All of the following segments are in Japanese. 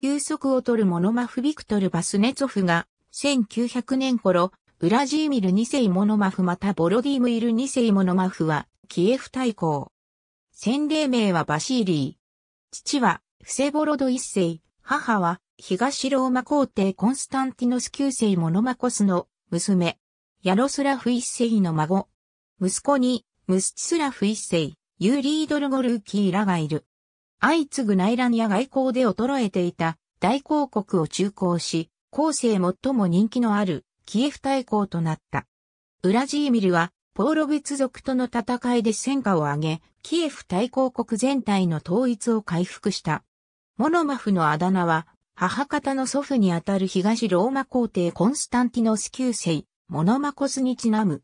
休息を取るモノマフ・ビクトル・バスネツォフが、1900年頃、ウラジーミル2世モノマフまたボロディムイル2世モノマフは、キエフ大公。先例名はバシーリー。父は、フセボロド一世、母は、東ローマ皇帝コンスタンティノス9世モノマコスの娘、ヤロスラフ一世の孫。息子に、ムスチスラフ一世、ユーリードルゴルーキーらがいる。相次ぐ内乱や外交で衰えていた大公国を中興し、後世最も人気のあるキエフ大公となった。ウラジーミルは、ポーロ別族との戦いで戦果を上げ、キエフ大公国全体の統一を回復した。モノマフのあだ名は、母方の祖父にあたる東ローマ皇帝コンスタンティノス旧世、モノマコスにちなむ。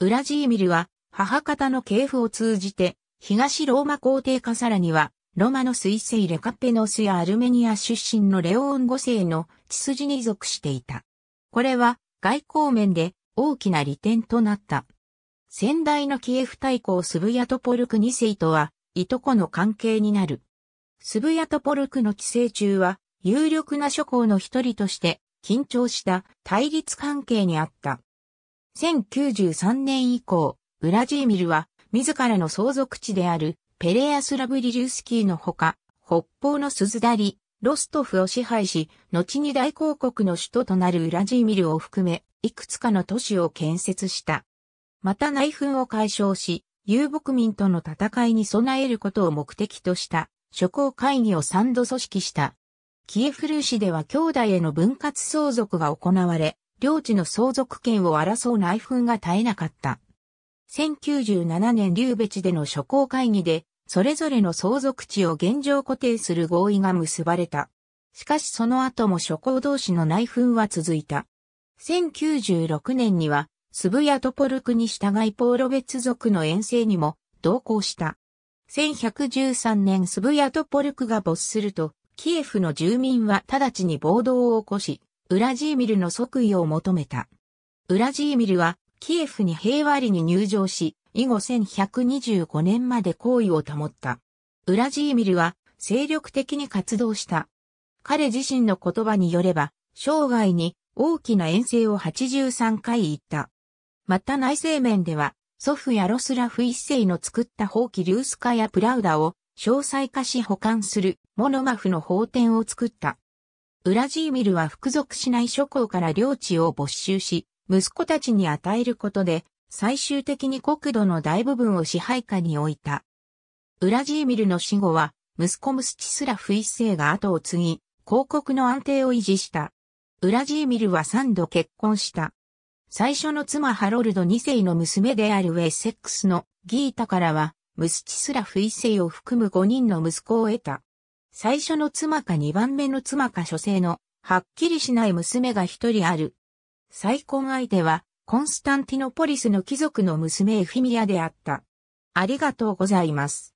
ウラジーミルは、母方の系譜を通じて、東ローマ皇帝かさらには、ロマノス一世レカペノスやアルメニア出身のレオーン五世の血筋に属していた。これは外交面で大きな利点となった。先代のキエフ大公スブヤトポルク二世とは、いとこの関係になる。スブヤトポルクの寄生中は、有力な諸侯の一人として、緊張した対立関係にあった。1093年以降、ウラジーミルは自らの相続地であるペレアスラブリルスキーのほか、北方の鈴ダリ、ロストフを支配し、後に大公国の首都となるウラジーミルを含め、いくつかの都市を建設した。また内紛を解消し、遊牧民との戦いに備えることを目的とした諸侯会議を3度組織した。キエフルー市では兄弟への分割相続が行われ、領地の相続権を争う内紛が絶えなかった。1097年リューベチでの諸公会議で、それぞれの相続地を現状固定する合意が結ばれた。しかしその後も諸公同士の内紛は続いた。1096年には、スブヤトポルクに従いポーロベツ族の遠征にも同行した。1113年スブヤトポルクが没すると、キエフの住民は直ちに暴動を起こし、ウラジーミルの即位を求めた。ウラジーミルはキエフに平和裏に入場し、以後1125年まで好意を保った。ウラジーミルは精力的に活動した。彼自身の言葉によれば、生涯に大きな遠征を83回行った。また内政面では、祖父ヤロスラフ一世の作った法規リュースカやプラウダを詳細化し保管するモノマフの法典を作った。ウラジーミルは服属しない諸侯から領地を没収し、息子たちに与えることで、最終的に国土の大部分を支配下に置いた。ウラジーミルの死後は、息子ムスチスラフ一世が後を継ぎ、広告の安定を維持した。ウラジーミルは3度結婚した。最初の妻ハロルド2世の娘であるウェセックスのギータからは、ムスチスラフ一世を含む5人の息子を得た。最初の妻か2番目の妻か諸生の、はっきりしない娘が1人ある。再婚相手は、コンスタンティノポリスの貴族の娘エフィミアであった。ありがとうございます。